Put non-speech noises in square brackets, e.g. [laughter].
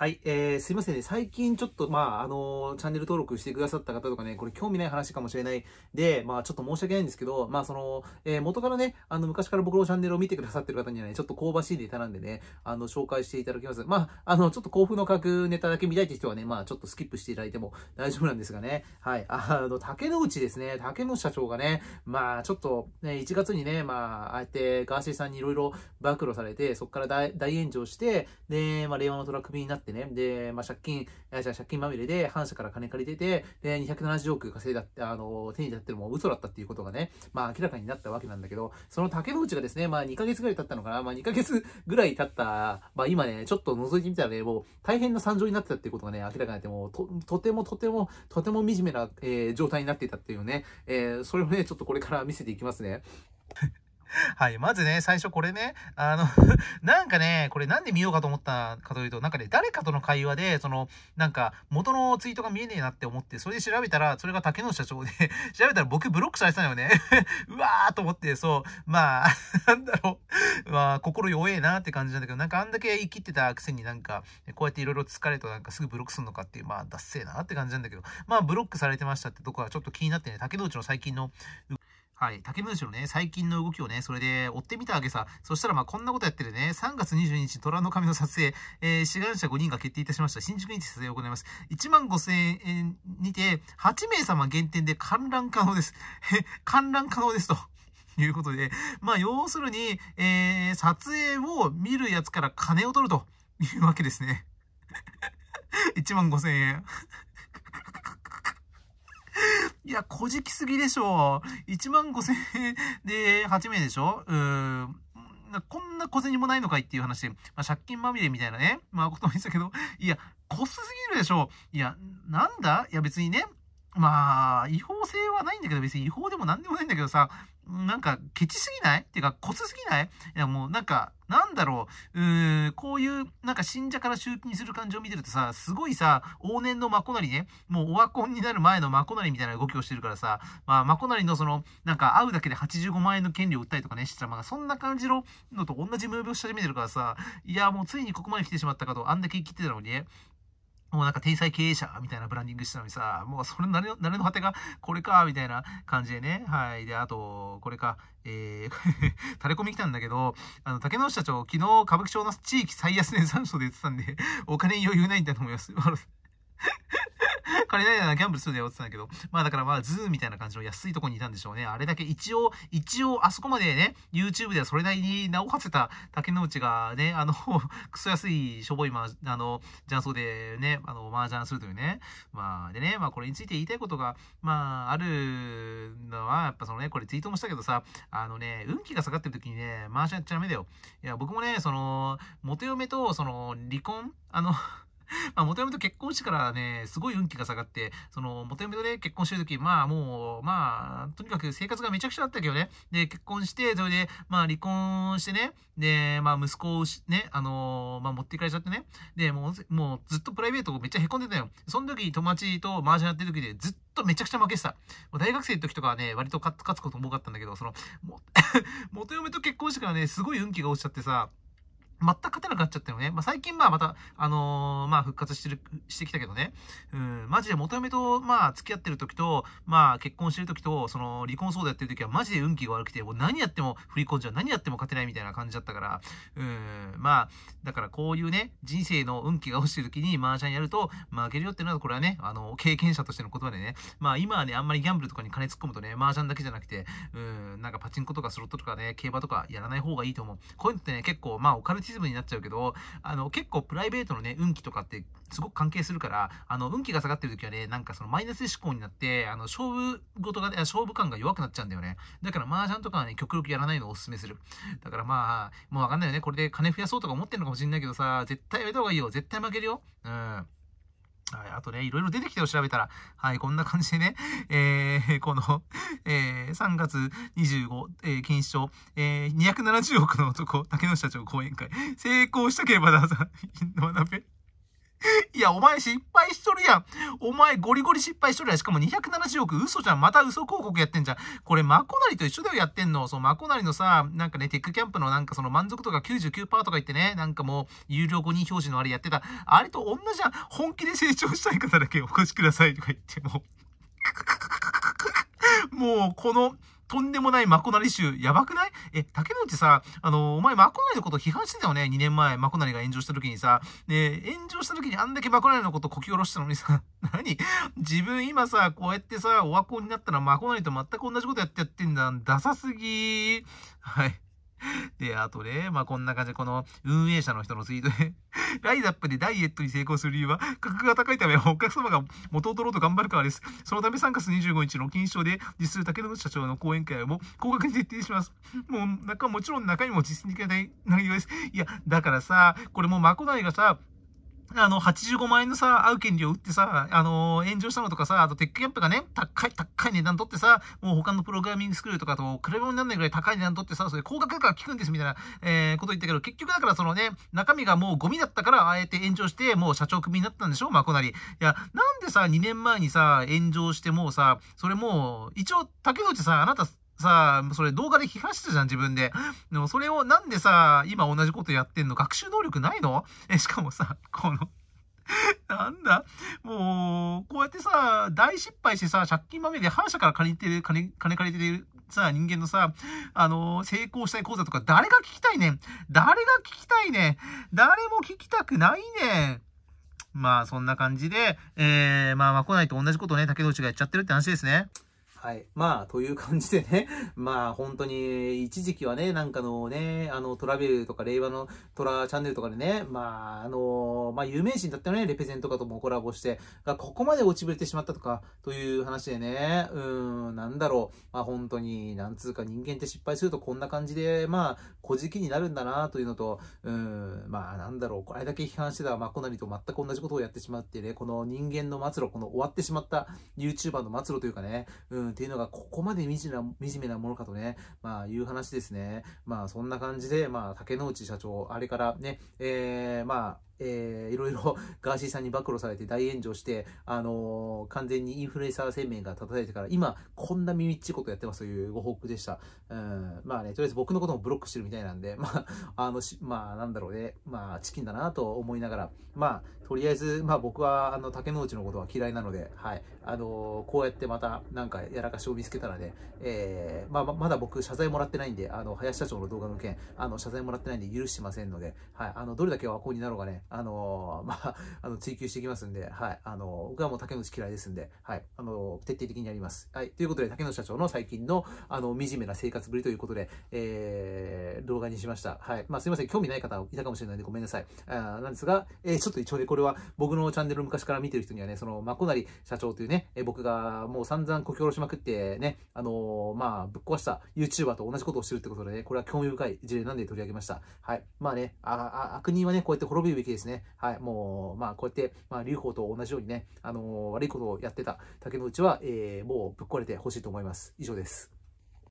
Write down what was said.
はい、えー、すいませんね。最近ちょっと、まあ、あのー、チャンネル登録してくださった方とかね、これ興味ない話かもしれない。で、まあ、ちょっと申し訳ないんですけど、まあ、その、えー、元からね、あの、昔から僕のチャンネルを見てくださってる方にはね、ちょっと香ばしいネタなんでね、あの、紹介していただきます。まあ、あの、ちょっと興奮の格ネタだけ見たいって人はね、まあ、ちょっとスキップしていただいても大丈夫なんですがね。はい、あの、竹之内ですね。竹の社長がね、まあ、ちょっと、ね、1月にね、まあ、ああやってガーシーさんにいろいろ暴露されて、そこから大炎上して、で、まあ、令和のトラック組になって、ってね、で、まあ、借金、じゃ借金まみれで、反社から金借りてて、で、270億稼いだって、あの、手に立ってるも嘘だったっていうことがね、まあ、明らかになったわけなんだけど、その竹の内がですね、まあ、2ヶ月ぐらい経ったのかな、まあ、2ヶ月ぐらい経った、まあ、今ね、ちょっと覗いてみたらね、もう、大変な惨状になってたっていうことがね、明らかになって、もう、と、とてもとても、とても惨めな、えー、状態になっていたっていうね、えー、それをね、ちょっとこれから見せていきますね。[laughs] はい。まずね、最初これね、あの [laughs] なんかね、これなんで見ようかと思ったかというと、なんかね、誰かとの会話で、その、なんか、元のツイートが見えねえなって思って、それで調べたら、それが竹野社長で [laughs] 調べたら僕ブロックされてたのよねうわーと思って、そう、まあ、なんだろう、まあ、心弱えなって感じなんだけど、なんかあんだけ言い切ってたくせになんか、こうやっていろいろ疲れとなんかすぐブロックするのかっていう、まあ、だっせーなって感じなんだけど、まあ、ブロックされてましたってとこはちょっと気になってね、竹野内の最近のはい、竹文章のね、最近の動きをね、それで追ってみたわけさ。そしたらまこんなことやってるね、3月22日、虎の神の撮影、えー、志願者5人が決定いたしました。新宿にて撮影を行います。1万5000円にて、8名様限定で観覧可能です。観覧可能ですと。いうことで、まあ要するに、えー、撮影を見るやつから金を取るというわけですね。1 [laughs] 万5000円いや、こじきすぎでしょ。1万5千円で8名でしょうーん。こんな小銭もないのかいっていう話で、まあ、借金まみれみたいなね、まあ、ことも言ってたけど、いや、こすすぎるでしょ。いや、なんだいや、別にね、まあ、違法性はないんだけど、別に違法でも何でもないんだけどさ、なんか、ケチすぎないっていうか、コツすぎないいや、もうなんか、なんだろう、うーん、こういう、なんか信者から集金する感じを見てるとさ、すごいさ、往年のマコナリね、もうオワコンになる前のマコナリみたいな動きをしてるからさ、まあ、マコナリのその、なんか会うだけで85万円の権利を売ったりとかね、したら、まあ、そんな感じののと同じムーブをし始めてるからさ、いや、もうついにここまで来てしまったかと、あんだけ生きてたのにね、もうなんか天才経営者みたいなブランディングしてたのにさ、もうそれ慣れの、なれの果てがこれか、みたいな感じでね。はい。で、あと、これか、えー、[laughs] 垂れ込み来たんだけど、あの、竹野内社長、昨日歌舞伎町の地域最安値残暑で言ってたんで、お金に余裕ないんだと思います。[laughs] 金ないな、ギャンブルするだよって言ったんだけど、まあだからまあ、ズーみたいな感じの安いとこにいたんでしょうね。あれだけ一応、一応、あそこまでね、YouTube ではそれなりに名を馳せた竹之内がね、あの、[laughs] クソ安いしょぼい、ま、あの、雀荘でね、あの、麻雀するというね。まあ、でね、まあこれについて言いたいことが、まあ、あるのは、やっぱそのね、これツイートもしたけどさ、あのね、運気が下がってる時にね、麻雀やっちゃダメだよ。いや、僕もね、その、元嫁と、その、離婚、あの、[laughs] まあ、元嫁と結婚してからね、すごい運気が下がって、その、元嫁とね、結婚してる時、まあもう、まあ、とにかく生活がめちゃくちゃだったけどね。で、結婚して、それで、まあ離婚してね、で、まあ息子をね、あのー、まあ持っていかれちゃってね。で、もう、もうずっとプライベートめっちゃへこんでたよ。その時、友達と麻雀やってる時でずっとめちゃくちゃ負けてた。もう大学生の時とかはね、割と勝つことも多かったんだけど、その、も [laughs] 元嫁と結婚してからね、すごい運気が落ちちゃってさ、全く勝てなくなっちゃったよね。まあ、最近、まあ、また、あのー、まあ、復活してる、してきたけどね。うん、マジで元嫁と、まあ、付き合ってる時と、まあ、結婚してる時と、その、離婚相談やってる時は、マジで運気が悪くて、もう何やっても振り込んじゃう、何やっても勝てないみたいな感じだったから、うん、まあ、だからこういうね、人生の運気が落ちてる時に、麻雀やると、負けるよっていうのは、これはね、あの、経験者としての言葉でね、まあ、今はね、あんまりギャンブルとかに金突っ込むとね、麻雀だけじゃなくて、うん、なんかパチンコとかスロットとかね、競馬とかやらない方がいいと思う。こういうのってね、結構、まあ、オカルティチズムになっちゃうけど、あの、結構プライベートのね、運気とかってすごく関係するから、あの、運気が下がってる時はね、なんかそのマイナス思考になって、あの、勝負事が、ね、勝負感が弱くなっちゃうんだよね。だから麻雀とかはね、極力やらないのをお勧めする。だからまあ、もうわかんないよね。これで金増やそうとか思ってんのかもしんないけどさ、絶対やめた方がいいよ。絶対負けるよ。うん。はい、あとね、いろいろ出てきてを調べたら、はい、こんな感じでね、えー、[laughs] この、えー、3月25、えー、錦糸町、えー、270億の男、竹野社長講演会、成功したければな、学 [laughs] べ。[laughs] いや、お前失敗しとるやん。お前ゴリゴリ失敗しとるやん。しかも270億嘘じゃん。また嘘広告やってんじゃん。これ、マコナリと一緒だよ、やってんの。そう、マコナリのさ、なんかね、テックキャンプのなんかその満足度が99%とか言ってね、なんかもう、有料5人表示のあれやってた。あれと同じじゃん。本気で成長したい方だけお越しくださいとか言っても。もう、[laughs] この、とんでもないマコナリ集、やばくないえ、竹野内さ、あの、お前マコナリのこと批判してたよね、2年前、マコナリが炎上した時にさ。で、炎上した時にあんだけマコナリのことこき下ろしたのにさ、[laughs] 何自分今さ、こうやってさ、オワコンになったらマコナリと全く同じことやってやってんだ。ダサすぎはい。[laughs] で、あとね、まあ、こんな感じで、この運営者の人のツイートで [laughs] ライザップでダイエットに成功する理由は、価格が高いため、お客様が元を取ろうと頑張るからです。そのため3月25日の金賞で、実する竹野社長の講演会も高額に設定します。もう、中、もちろん中にも実践的な内容です。いや、だからさ、これもうマコがさ、あの、85万円のさ、合う権利を売ってさ、あのー、炎上したのとかさ、あとテックキャップがね、高い、高い値段取ってさ、もう他のプログラミングスクールとかと比べ物にならないぐらい高い値段取ってさ、それ高額だから効くんですみたいな、えー、こと言ったけど、結局だからそのね、中身がもうゴミだったから、あえて炎上して、もう社長クビになったんでしょまこなり。いや、なんでさ、2年前にさ、炎上してもうさ、それもう、一応、竹内さん、あなた、さあ、それ動画で批判してたじゃん、自分で。でもそれをなんでさ、今同じことやってんの学習能力ないのえ、しかもさ、このなんだ、もう、こうやってさ、大失敗してさ、借金まみれで反社から借りてる、金、金借りてるさ、人間のさ、あのー、成功したい講座とか誰が聞きたいねん誰が聞きたいねん誰も聞きたくないねんまあ、そんな感じで、えー、まあ、まあ、来ないと同じことをね、竹内がやっちゃってるって話ですね。はい。まあ、という感じでね、[laughs] まあ、本当に、一時期はね、なんかのね、あの、トラベルとか、令和のトラチャンネルとかでね、まあ、あの、まあ、有名人だったよね、レペゼントとかともコラボして、が、ここまで落ちぶれてしまったとか、という話でね、うん、なんだろう、まあ、本当に、なんつうか、人間って失敗するとこんな感じで、まあ、小じきになるんだな、というのと、うん、まあ、なんだろう、これだけ批判してたまこなりと全く同じことをやってしまってね、この人間の末路、この終わってしまった YouTuber の末路というかね、うんっていうのがここまで惨な惨めなものかとね、まあいう話ですね。まあそんな感じで、まあ竹之内社長、あれからね、えー、まあえー、いろいろ [laughs] ガーシーさんに暴露されて大炎上して、あのー、完全にインフルエンサー生命が立たれてから、今、こんな耳っちいことやってますというご報告でした。うん、まあね、とりあえず僕のこともブロックしてるみたいなんで、[laughs] まあ、あの、まあ、なんだろうね、まあ、チキンだなと思いながら、まあ、とりあえず、まあ僕は、あの、竹之内のことは嫌いなので、はい、あのー、こうやってまた、なんか、やらかしを見つけたらね、えー、まあ、まだ僕、謝罪もらってないんで、あの、林社長の動画の件、あの、謝罪もらってないんで許してませんので、はい、あの、どれだけ和光になろうがね、あのー、[laughs] まあ、あの、追求していきますんで、はい。あのー、僕はもう竹野内嫌いですんで、はい。あのー、徹底的にやります。はい。ということで、竹野社長の最近の、あの、惨めな生活ぶりということで、えー、動画にしました。はい。まあ、すいません。興味ない方いたかもしれないんで、ごめんなさい。あなんですが、えー、ちょっと一応ね、これは僕のチャンネルを昔から見てる人にはね、その、まこなり社長というね、えー、僕がもう散々こき下ろしまくってね、あのまあ、ぶっ壊した YouTuber と同じことをしてるってことでね、これは興味深い事例なんで取り上げました。はい。まあね、ああ悪人はね、こうやって滅びるべきです。ですね。はい、もう、まあ、こうやって、まあ、劉邦と同じようにね、あのー、悪いことをやってた竹の内は、えー、もうぶっ壊れてほしいと思います。以上です。